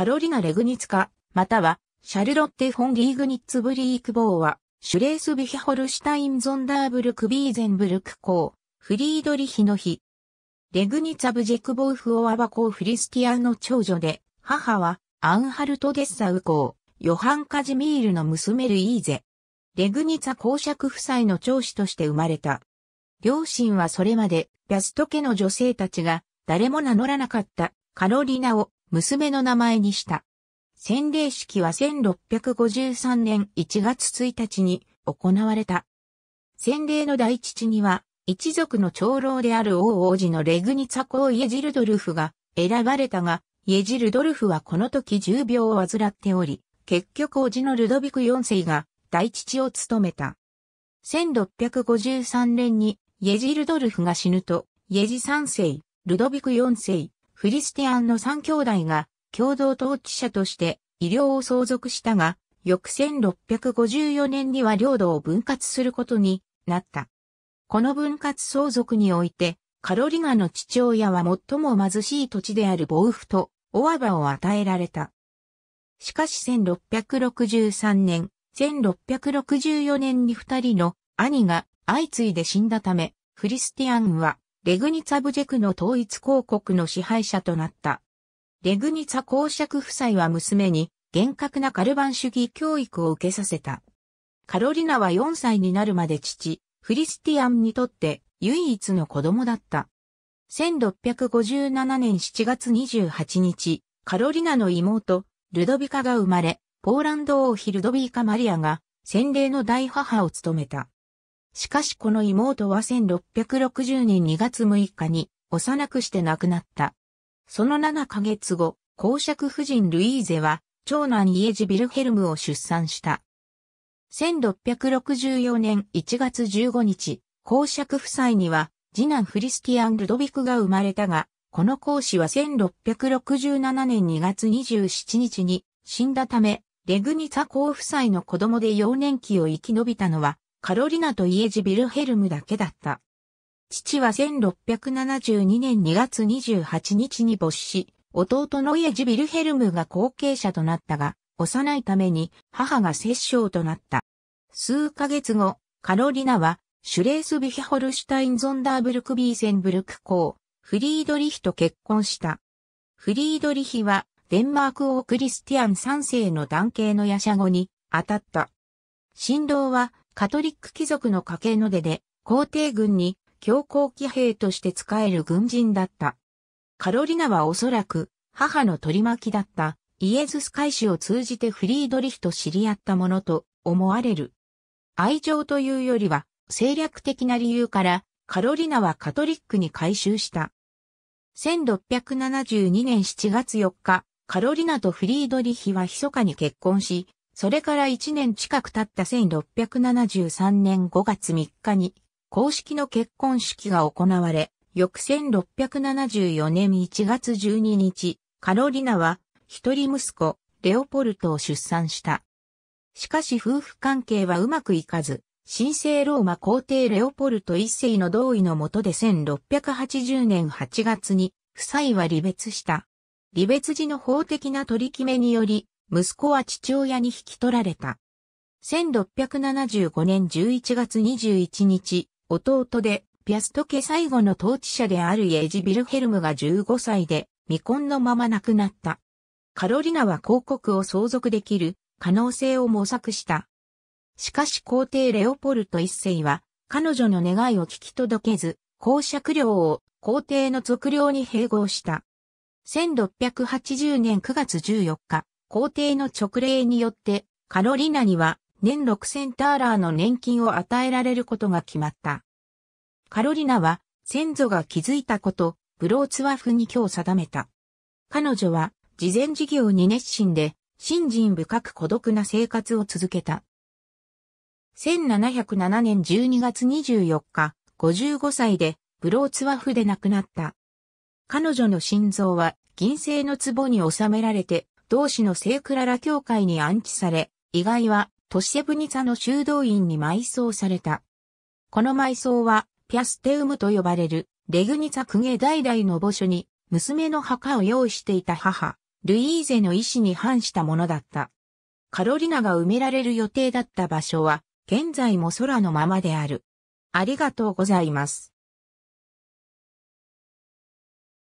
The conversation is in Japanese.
カロリナ・レグニツカ、または、シャルロッテ・フォン・リーグニッツブリークボーは、シュレースビヒャホルシュタイン・ゾンダーブルク・ビーゼンブルクー、フリードリヒの日。レグニツァブジェクボーフ・オアバ公フリスティアの長女で、母は、アンハルト・デッサウー、ヨハン・カジミールの娘ルイーゼ。レグニツァ公爵夫妻の長子として生まれた。両親はそれまで、ビャスト家の女性たちが、誰も名乗らなかった、カロリナを娘の名前にした。洗礼式は1653年1月1日に行われた。洗礼の大父には、一族の長老である王王子のレグニツァ公イエジルドルフが選ばれたが、イエジルドルフはこの時重病を患っており、結局王子のルドビク4世が大父を務めた。1653年にイエジルドルフが死ぬと、イエジ3世、ルドビク4世、フリスティアンの三兄弟が共同統治者として医療を相続したが、翌1654年には領土を分割することになった。この分割相続において、カロリガの父親は最も貧しい土地である防府とオアバを与えられた。しかし1663年、1664年に二人の兄が相次いで死んだため、フリスティアンはレグニツァブジェクの統一広告の支配者となった。レグニツァ公爵夫妻は娘に厳格なカルバン主義教育を受けさせた。カロリナは4歳になるまで父、フリスティアンにとって唯一の子供だった。1657年7月28日、カロリナの妹、ルドビカが生まれ、ポーランド王妃ルドビーカ・マリアが、洗礼の大母を務めた。しかしこの妹は1660年2月6日に幼くして亡くなった。その7ヶ月後、公爵夫人ルイーゼは長男イエジ・ビルヘルムを出産した。1664年1月15日、公爵夫妻には次男フリスティアン・ルドビクが生まれたが、この公子は1667年2月27日に死んだため、レグニツァ公夫妻の子供で幼年期を生き延びたのはカロリナとイエジ・ビルヘルムだけだった。父は1672年2月28日に没し、弟のイエジ・ビルヘルムが後継者となったが、幼いために母が摂政となった。数ヶ月後、カロリナは、シュレースビヒホルシュタイン・ゾンダーブルク・ビーセンブルク公、フリードリヒと結婚した。フリードリヒは、デンマーク王クリスティアン3世の男系のヤシャゴに、当たった。振動は、カトリック貴族の家系の出で、皇帝軍に強行騎兵として仕える軍人だった。カロリナはおそらく母の取り巻きだったイエズス会士を通じてフリードリヒと知り合ったものと思われる。愛情というよりは政略的な理由からカロリナはカトリックに改宗した。1672年7月4日、カロリナとフリードリヒは密かに結婚し、それから1年近く経った1673年5月3日に、公式の結婚式が行われ、翌1674年1月12日、カロリナは、一人息子、レオポルトを出産した。しかし夫婦関係はうまくいかず、神聖ローマ皇帝レオポルト一世の同意のもとで1680年8月に、夫妻は離別した。離別時の法的な取り決めにより、息子は父親に引き取られた。1675年11月21日、弟でピアスト家最後の統治者であるイエジ・ビルヘルムが15歳で未婚のまま亡くなった。カロリナは広告を相続できる可能性を模索した。しかし皇帝レオポルト一世は彼女の願いを聞き届けず、公爵領を皇帝の俗領に併合した。1680年9月14日、皇帝の勅令によって、カロリナには年6000ターラーの年金を与えられることが決まった。カロリナは先祖が築いたこと、ブローツワフに今日定めた。彼女は慈善事業に熱心で、信心深く孤独な生活を続けた。1707年12月24日、55歳でブローツワフで亡くなった。彼女の心臓は銀製の壺に収められて同市の聖クララ教会に安置され、遺骸はトシェブニツァの修道院に埋葬された。この埋葬は、ピャステウムと呼ばれる、レグニツァ公家代々の墓所に、娘の墓を用意していた母、ルイーゼの意志に反したものだった。カロリナが埋められる予定だった場所は、現在も空のままである。ありがとうございます。